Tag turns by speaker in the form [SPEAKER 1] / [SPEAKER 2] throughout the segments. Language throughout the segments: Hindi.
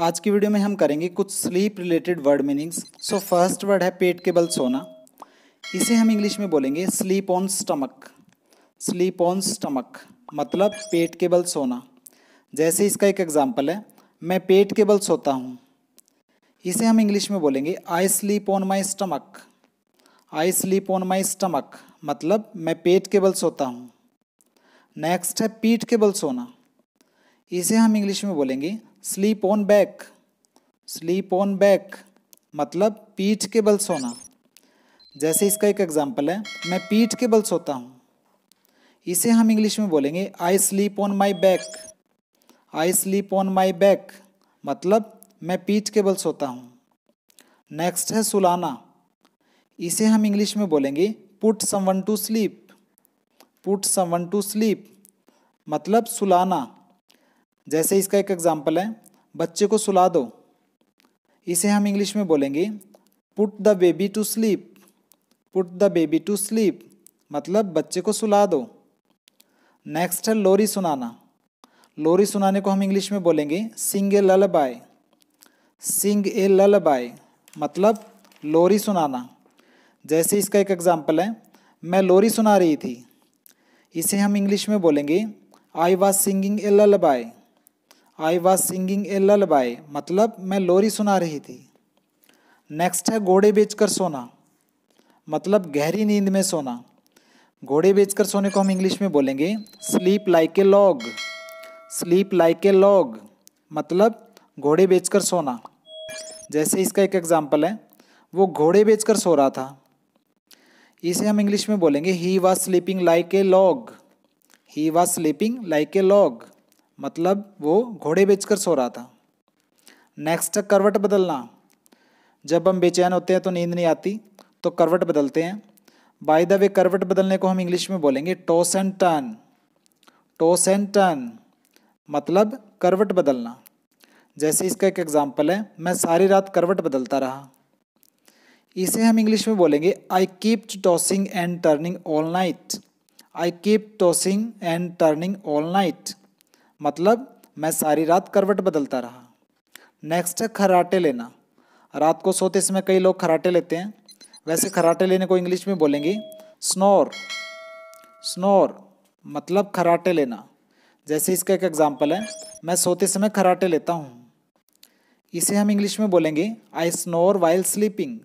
[SPEAKER 1] आज की वीडियो में हम करेंगे कुछ sleep related word meanings so first word है पेट के बल सोना इसे हम इंग्लिश में बोलेंगे sleep on stomach sleep on stomach मतलब पेट के बल सोना जैसे इसका एक एग्जाम्पल है मैं पेट के बल सोता हूँ इसे हम इंग्लिश में बोलेंगे I sleep on my stomach I sleep on my stomach मतलब मैं पेट के बल सोता हूँ नेक्स्ट है पीठ के बल सोना इसे हम इंग्लिश में बोलेंगे sleep on back sleep on back मतलब पीठ के बल सोना जैसे इसका एक एग्जाम्पल है मैं पीठ के बल सोता हूँ इसे हम इंग्लिश में बोलेंगे I sleep on my back I sleep on my back मतलब मैं पीठ के बल सोता हूँ नेक्स्ट है सुलाना इसे हम इंग्लिश में बोलेंगे put someone to sleep put someone to sleep मतलब सुलाना जैसे इसका एक एग्जाम्पल है बच्चे को सुला दो इसे हम इंग्लिश में बोलेंगे put the baby to sleep put the baby to sleep मतलब बच्चे को सुला दो नेक्स्ट है लोरी सुनाना लोरी सुनाने को हम इंग्लिश में बोलेंगे सिंग ए लल बाय सिंग ए लल बाय मतलब लोरी सुनाना जैसे इसका एक एग्जाम्पल है मैं लोरी सुना रही थी इसे हम इंग्लिश में बोलेंगे आई was singing a lullaby I was singing a lullaby मतलब मैं लोरी सुना रही थी नेक्स्ट है घोड़े बेचकर सोना मतलब गहरी नींद में सोना घोड़े बेचकर सोने को हम इंग्लिश में बोलेंगे sleep like a log sleep like a log मतलब घोड़े बेचकर सोना जैसे इसका एक एग्जाम्पल है वो घोड़े बेचकर सो रहा था इसे हम इंग्लिश में बोलेंगे he was sleeping like a log he was sleeping like a log मतलब वो घोड़े बेचकर सो रहा था नेक्स्ट करवट बदलना जब हम बेचैन होते हैं तो नींद नहीं आती तो करवट बदलते हैं बाय द वे करवट बदलने को हम इंग्लिश में बोलेंगे toss and turn toss and turn मतलब करवट बदलना जैसे इसका एक एग्जाम्पल है मैं सारी रात करवट बदलता रहा इसे हम इंग्लिश में बोलेंगे I keep tossing and turning all night I keep tossing and turning all night मतलब मैं सारी रात करवट बदलता रहा नेक्स्ट है खराटे लेना रात को सोते समय कई लोग खराटे लेते हैं वैसे खराटे लेने को इंग्लिश में बोलेंगे स्नोर स्नोर मतलब खराटे लेना जैसे इसका एक एग्जाम्पल है मैं सोते समय खराटे लेता हूँ इसे हम इंग्लिश में बोलेंगे I snore while sleeping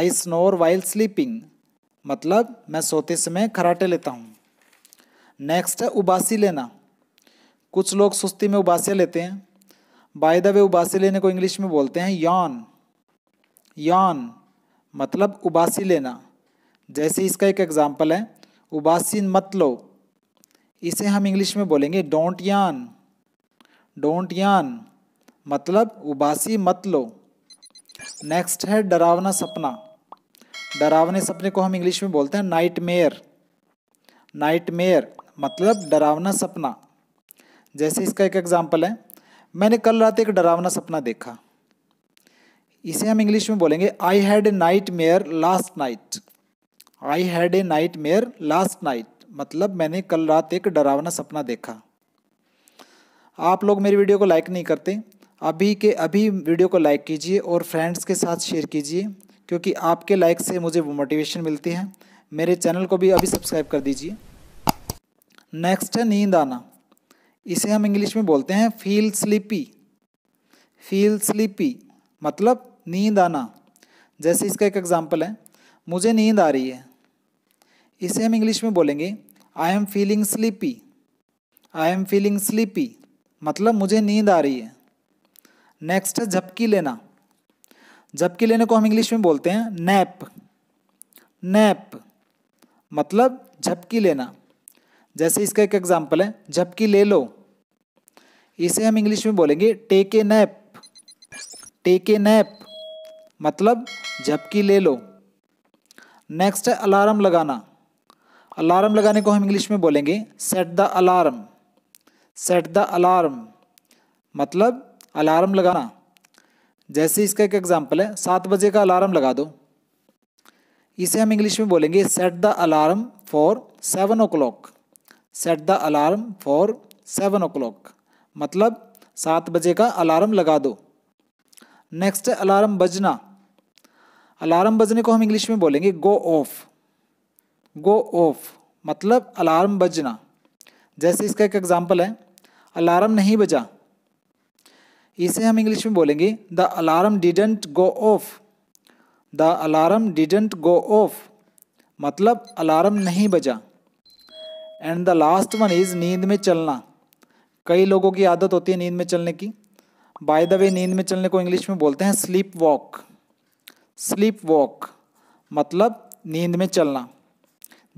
[SPEAKER 1] I snore while sleeping मतलब मैं सोते समय खराटे लेता हूँ नेक्स्ट है उबासी लेना कुछ लोग सुस्ती में उबास लेते हैं बाय द वे उबासी लेने को इंग्लिश में बोलते हैं यौन यौन मतलब उबासी लेना जैसे इसका एक एग्जाम्पल है उबासी मत लो इसे हम इंग्लिश में बोलेंगे डोंट यान डोंट यान मतलब उबासी मत लो नेक्स्ट है डरावना सपना डरावने सपने को हम इंग्लिश में बोलते हैं नाइट मेयर नाइट मेयर मतलब डरावना सपना जैसे इसका एक एग्जाम्पल है मैंने कल रात एक डरावना सपना देखा इसे हम इंग्लिश में बोलेंगे I had a nightmare last night I had a nightmare last night मतलब मैंने कल रात एक डरावना सपना देखा आप लोग मेरी वीडियो को लाइक नहीं करते अभी के अभी वीडियो को लाइक कीजिए और फ्रेंड्स के साथ शेयर कीजिए क्योंकि आपके लाइक से मुझे मोटिवेशन मिलती है मेरे चैनल को भी अभी सब्सक्राइब कर दीजिए नेक्स्ट है नींद आना इसे हम इंग्लिश में बोलते हैं फील स्लीपी फील स्लीपी मतलब नींद आना जैसे इसका एक एग्जाम्पल है मुझे नींद आ रही है इसे हम इंग्लिश में बोलेंगे I am feeling sleepy I am feeling sleepy मतलब मुझे नींद आ रही है नेक्स्ट है झपकी लेना झपकी लेने को हम इंग्लिश में बोलते हैं नैप नैप मतलब झपकी लेना जैसे इसका एक एग्जाम्पल है झपकी ले लो इसे हम इंग्लिश में बोलेंगे take a nap take a nap मतलब झपकी ले लो नेक्स्ट है अलार्म लगाना अलार्म लगाने को हम इंग्लिश में बोलेंगे set the alarm set the alarm मतलब अलार्म लगाना जैसे इसका एक एग्जाम्पल है सात बजे का अलार्म लगा दो इसे हम इंग्लिश में बोलेंगे set the alarm for seven o'clock set the alarm for seven o मतलब सात बजे का अलार्म लगा दो नेक्स्ट अलार्म बजना अलार्म बजने को हम इंग्लिश में बोलेंगे गो ऑफ गो ऑफ मतलब अलार्म बजना जैसे इसका एक एग्जाम्पल है अलार्म नहीं बजा इसे हम इंग्लिश में बोलेंगे the alarm didn't go off the alarm didn't go off मतलब अलार्म नहीं बजा and the last one is नींद में चलना कई लोगों की आदत होती है नींद में चलने की बाय द वे नींद में चलने को इंग्लिश में बोलते हैं स्लीप वॉक स्लीप वॉक मतलब नींद में चलना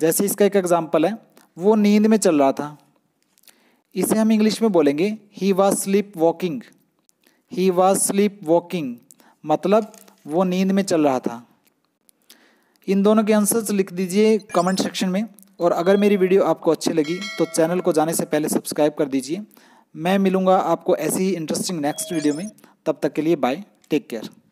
[SPEAKER 1] जैसे इसका एक एग्जाम्पल है वो नींद में चल रहा था इसे हम इंग्लिश में बोलेंगे he was sleepwalking he was sleepwalking मतलब वो नींद में चल रहा था इन दोनों के आंसर्स लिख दीजिए कमेंट सेक्शन में और अगर मेरी वीडियो आपको अच्छी लगी तो चैनल को जाने से पहले सब्सक्राइब कर दीजिए मैं मिलूँगा आपको ऐसी ही इंटरेस्टिंग नेक्स्ट वीडियो में तब तक के लिए बाय टेक केयर